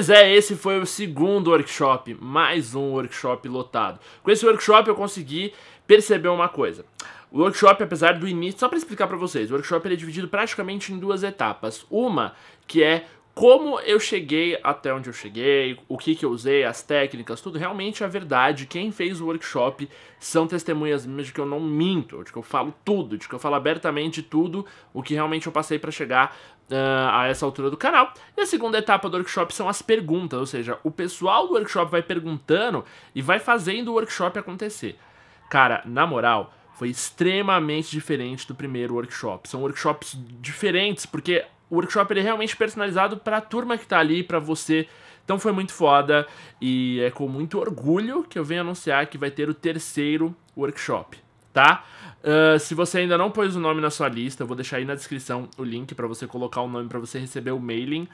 Pois é, esse foi o segundo workshop, mais um workshop lotado. Com esse workshop eu consegui perceber uma coisa. O workshop, apesar do início, só para explicar para vocês, o workshop é dividido praticamente em duas etapas. Uma que é como eu cheguei até onde eu cheguei, o que, que eu usei, as técnicas, tudo, realmente é verdade. Quem fez o workshop são testemunhas minhas de que eu não minto, de que eu falo tudo, de que eu falo abertamente tudo o que realmente eu passei para chegar Uh, a essa altura do canal. E a segunda etapa do workshop são as perguntas, ou seja, o pessoal do workshop vai perguntando e vai fazendo o workshop acontecer. Cara, na moral, foi extremamente diferente do primeiro workshop. São workshops diferentes, porque o workshop ele é realmente personalizado para a turma que está ali, para você. Então foi muito foda e é com muito orgulho que eu venho anunciar que vai ter o terceiro workshop, tá? Ah, se você ainda não pôs o nome na sua lista, eu vou deixar aí na descrição o link para você colocar o nome para você receber o mailing. Uh,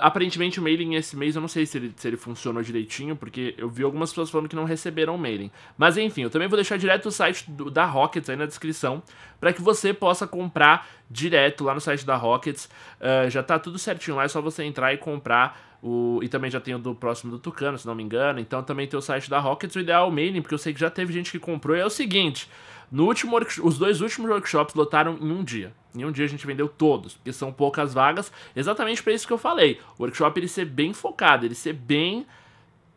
aparentemente o mailing esse mês, eu não sei se ele, se ele funcionou direitinho, porque eu vi algumas pessoas falando que não receberam o mailing. Mas enfim, eu também vou deixar direto o site do, da Rockets aí na descrição, para que você possa comprar direto lá no site da Rockets. Uh, já tá tudo certinho lá, é só você entrar e comprar. O, e também já tem o do próximo do Tucano, se não me engano. Então também tem o site da Rockets. O ideal é o mailing, porque eu sei que já teve gente que comprou. E é o seguinte: no último os dois últimos workshops lotaram em um dia. Em um dia a gente vendeu todos, porque são poucas vagas, exatamente para isso que eu falei. O workshop ele ser bem focado, ele ser bem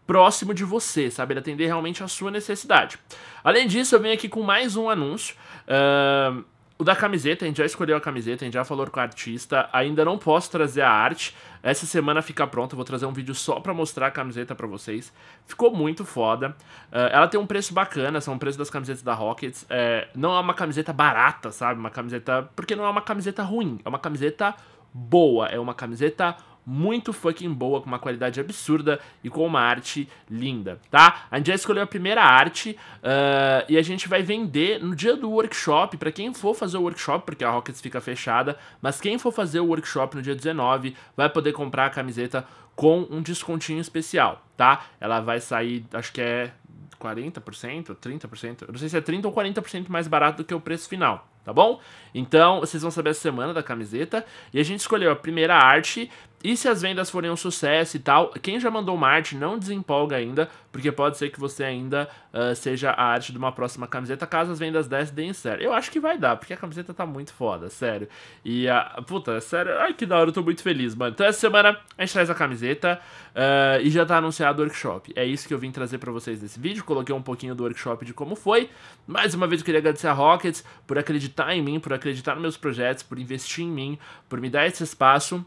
próximo de você, sabe? Ele atender realmente a sua necessidade. Além disso, eu venho aqui com mais um anúncio. Uh, o da camiseta, a gente já escolheu a camiseta, a gente já falou com o artista, ainda não posso trazer a arte, essa semana fica pronta, vou trazer um vídeo só pra mostrar a camiseta pra vocês. Ficou muito foda. Uh, ela tem um preço bacana, são o preço das camisetas da Rockets. É, não é uma camiseta barata, sabe? Uma camiseta. Porque não é uma camiseta ruim, é uma camiseta boa, é uma camiseta muito fucking boa, com uma qualidade absurda e com uma arte linda, tá? A gente já escolheu a primeira arte uh, e a gente vai vender no dia do workshop, para quem for fazer o workshop, porque a Rockets fica fechada, mas quem for fazer o workshop no dia 19 vai poder comprar a camiseta com um descontinho especial, tá? Ela vai sair, acho que é 40%, 30%, eu não sei se é 30% ou 40% mais barato do que o preço final tá bom? Então, vocês vão saber essa semana da camiseta. E a gente escolheu a primeira arte. E se as vendas forem um sucesso e tal, quem já mandou uma arte, não desempolga ainda, porque pode ser que você ainda uh, seja a arte de uma próxima camiseta, caso as vendas dessem deem certo. Eu acho que vai dar, porque a camiseta tá muito foda, sério. E a. Uh, puta, sério, ai que da hora, eu tô muito feliz, mano. Então, essa semana a gente traz a camiseta uh, e já tá anunciado o workshop. É isso que eu vim trazer para vocês nesse vídeo. Coloquei um pouquinho do workshop de como foi. Mais uma vez, eu queria agradecer a Rockets por acreditar acreditar em mim, por acreditar nos meus projetos, por investir em mim, por me dar esse espaço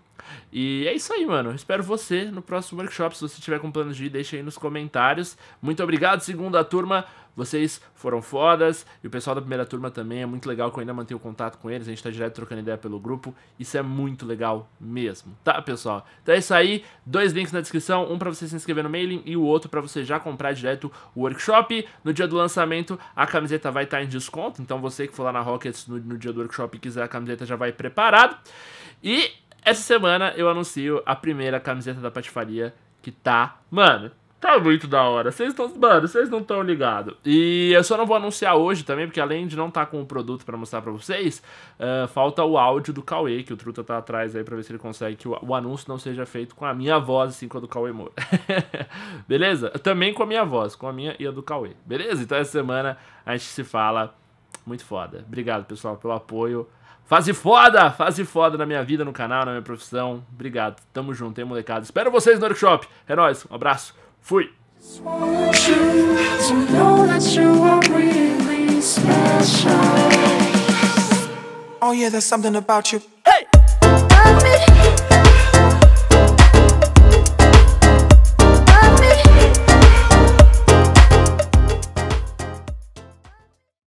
e é isso aí, mano. espero você no próximo workshop. Se você tiver com planos de ir, deixa aí nos comentários. Muito obrigado, segunda turma. Vocês foram fodas. E o pessoal da primeira turma também. É muito legal que eu ainda mantenho contato com eles. A gente tá direto trocando ideia pelo grupo. Isso é muito legal mesmo, tá, pessoal? Então é isso aí. Dois links na descrição. Um para você se inscrever no mailing e o outro para você já comprar direto o workshop. No dia do lançamento, a camiseta vai estar tá em desconto. Então você que for lá na Rockets no, no dia do workshop e quiser a camiseta já vai preparado. E essa semana eu anuncio a primeira camiseta da patifaria que tá, mano, tá muito da hora. Vocês estão, mano, vocês não estão ligados. E eu só não vou anunciar hoje também, porque além de não estar tá com o produto para mostrar para vocês, uh, falta o áudio do Cauê, que o Truta tá atrás aí para ver se ele consegue que o, o, anúncio não seja feito com a minha voz, assim, com a do Cauê Moura. beleza? Também com a minha voz, com a minha e a do Cauê. Beleza? Então essa semana a gente se fala. Muito foda. Obrigado, pessoal, pelo apoio. Fase foda, fase foda na minha vida, no canal, na minha profissão. Obrigado, tamo junto, hein, molecada. Espero vocês no workshop. É nóis, um abraço, fui! Oh yeah, there's something about you.